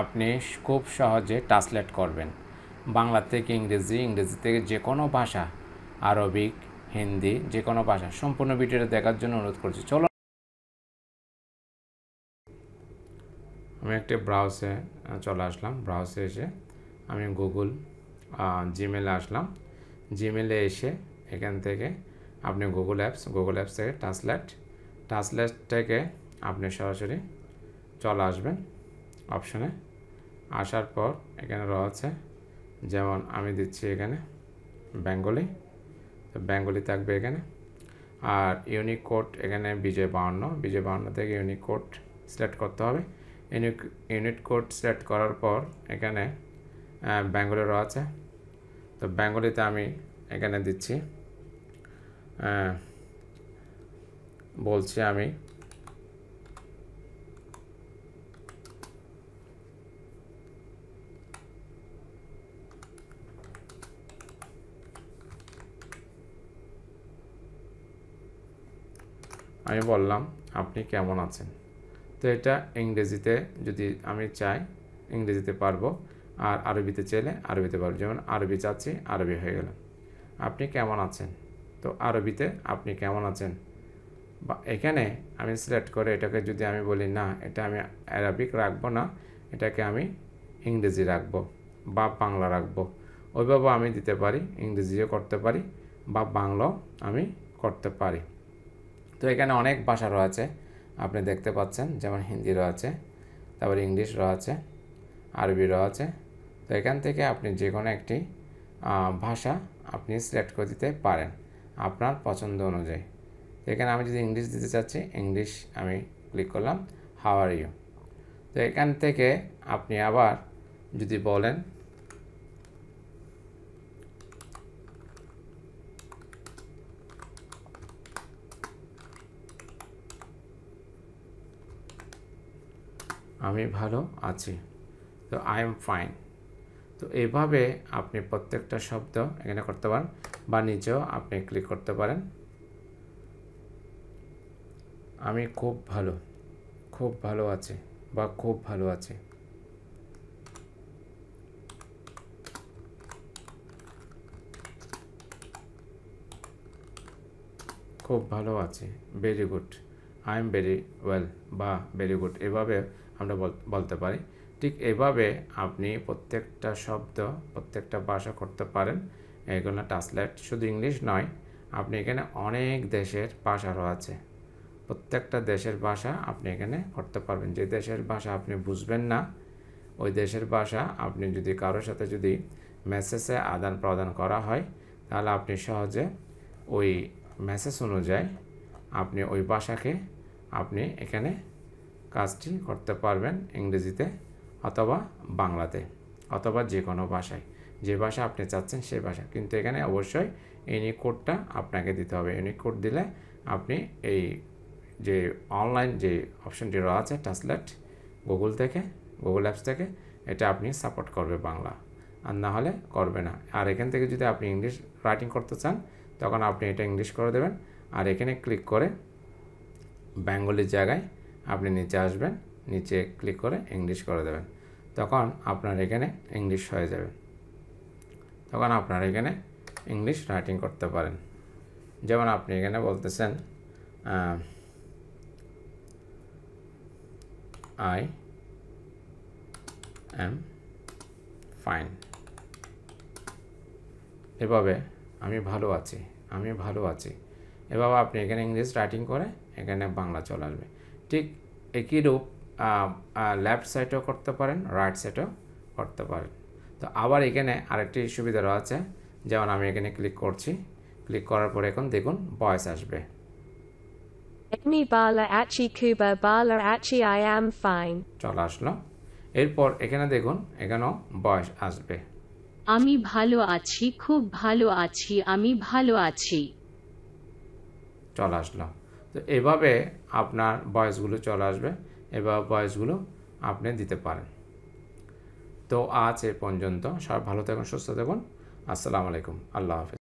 আপনি খুব সহজে ট্রান্সলেট করবেন বাংলা থেকে ইংরেজি ইংরেজি থেকে যে কোনো ভাষা আরবিক হিন্দি যে কোনো ভাষা সম্পূর্ণ ভিডিওটা দেখার জন্য অনুরোধ করছি চলো আমি একটি ব্রাউসে চলে আসলাম ব্রাউসে এসে আমি গুগল জিমেলে আসলাম জিমেলে এসে এখান থেকে আপনি গুগল অ্যাপস গুগল অ্যাপস থেকে ট্রান্সলেট ট্রান্সলেট থেকে আপনি সরাসরি চলে আসবেন অপশনে আসার পর এখানে রয়েছে যেমন আমি দিচ্ছি এখানে বেঙ্গলি তো বেঙ্গলি থাকবে এখানে আর ইউনিক কোড এখানে বিজয় বাহান্ন বিজয় বাহান্ন থেকে ইউনিক কোড সিলেক্ট করতে হবে ইউনিক ইউনিট কোড সিলেক্ট করার পর এখানে বেঙ্গলি রয়েছে তো বেঙ্গলিতে আমি এখানে দিচ্ছি বলছি আমি আমি বললাম আপনি কেমন আছেন তো এটা ইংরেজিতে যদি আমি চাই ইংরেজিতে পারবো আর আরবিতে চাইলে আরবিতে পারবো যেমন আরবি চাচ্ছি আরবি হয়ে গেল আপনি কেমন আছেন তো আরবিতে আপনি কেমন আছেন বা এখানে আমি সিলেক্ট করে এটাকে যদি আমি বলি না এটা আমি অ্যারাবিক রাখবো না এটাকে আমি ইংরেজি রাখবো বা বাংলা রাখবো ওইভাবে আমি দিতে পারি ইংরেজিও করতে পারি বা বাংলাও আমি করতে পারি তো এখানে অনেক ভাষা রয়েছে আপনি দেখতে পাচ্ছেন যেমন হিন্দি রয়েছে তারপর ইংলিশ রয়েছে আরবি রয়েছে তো এখান থেকে আপনি যে কোনো একটি ভাষা আপনি সিলেক্ট করে দিতে পারেন আপনার পছন্দ অনুযায়ী তো এখানে আমি যদি ইংলিশ দিতে চাচ্ছি ইংলিশ আমি ক্লিক করলাম হাওয়ার ইউ তো এখান থেকে আপনি আবার যদি বলেন আমি ভালো আছি তো আই এম ফাইন তো এভাবে আপনি প্রত্যেকটা শব্দ এখানে করতে পারেন বা নিজেও আপনি ক্লিক করতে পারেন আমি খুব ভালো খুব ভালো আছি বা খুব ভালো আছি খুব ভালো আছে very good I am very well বা ভেরি গুড এভাবে আমরা বলতে পারি ঠিক এভাবে আপনি প্রত্যেকটা শব্দ প্রত্যেকটা ভাষা করতে পারেন এগুলো ট্রান্সলেট শুধু ইংলিশ নয় আপনি এখানে অনেক দেশের ভাষারও আছে প্রত্যেকটা দেশের ভাষা আপনি এখানে করতে পারবেন যে দেশের ভাষা আপনি বুঝবেন না ওই দেশের ভাষা আপনি যদি কারোর সাথে যদি মেসেজে আদান প্রদান করা হয় তাহলে আপনি সহজে ওই মেসেজ অনুযায়ী আপনি ওই ভাষাকে আপনি এখানে কাজটি করতে পারবেন ইংরেজিতে অথবা বাংলাতে অথবা যে কোনো ভাষায় যে ভাষা আপনি চাচ্ছেন সেই ভাষা কিন্তু এখানে অবশ্যই ইউনিক কোডটা আপনাকে দিতে হবে ইউনিক কোড দিলে আপনি এই যে অনলাইন যে অপশনটি রয়েছে ট্রান্সলেট গুগল থেকে গুগল অ্যাপস থেকে এটা আপনি সাপোর্ট করবে বাংলা আর না হলে করবে না আর এখান থেকে যদি আপনি ইংলিশ রাইটিং করতে চান তখন আপনি এটা ইংলিশ করে দেবেন আর এখানে ক্লিক করে বেঙ্গলির জায়গায় আপনি নিচে আসবেন নিচে ক্লিক করে ইংলিশ করে দেবেন তখন আপনার এখানে ইংলিশ হয়ে যাবে তখন আপনার এখানে ইংলিশ রাইটিং করতে পারেন যেমন আপনি এখানে বলতেছেন আই এম ফাইন এভাবে আমি ভালো আছি আমি ভালো আছি এভাবে আপনি এখানে ইংলিশ রাইটিং করে এখানে বাংলা চলে আসবে ঠিক একই রূপ লেফট সাইডও করতে পারেন রাইট সাইডও করতে পারেন তো আবার এখানে আরেকটি সুবিধা রয়েছে যেমন আমি এখানে ক্লিক করছি ক্লিক করার পরে এখন দেখুন বয়স আসবে এমনি বালা আচি কুবা বালা আচি আই অ্যাম ফাইন চলে আসলো এরপর এখানে দেখুন এখানেও বয়স আসবে আমি ভালো আছি খুব ভালো আছি আমি ভালো আছি চলে আসলো তো এভাবে আপনার বয়সগুলো চলে আসবে এবার বয়সগুলো আপনি দিতে পারেন তো আজ এ পর্যন্ত সব ভালো থাকুন সুস্থ থাকুন আসসালামু আলাইকুম আল্লাহ হাফিজ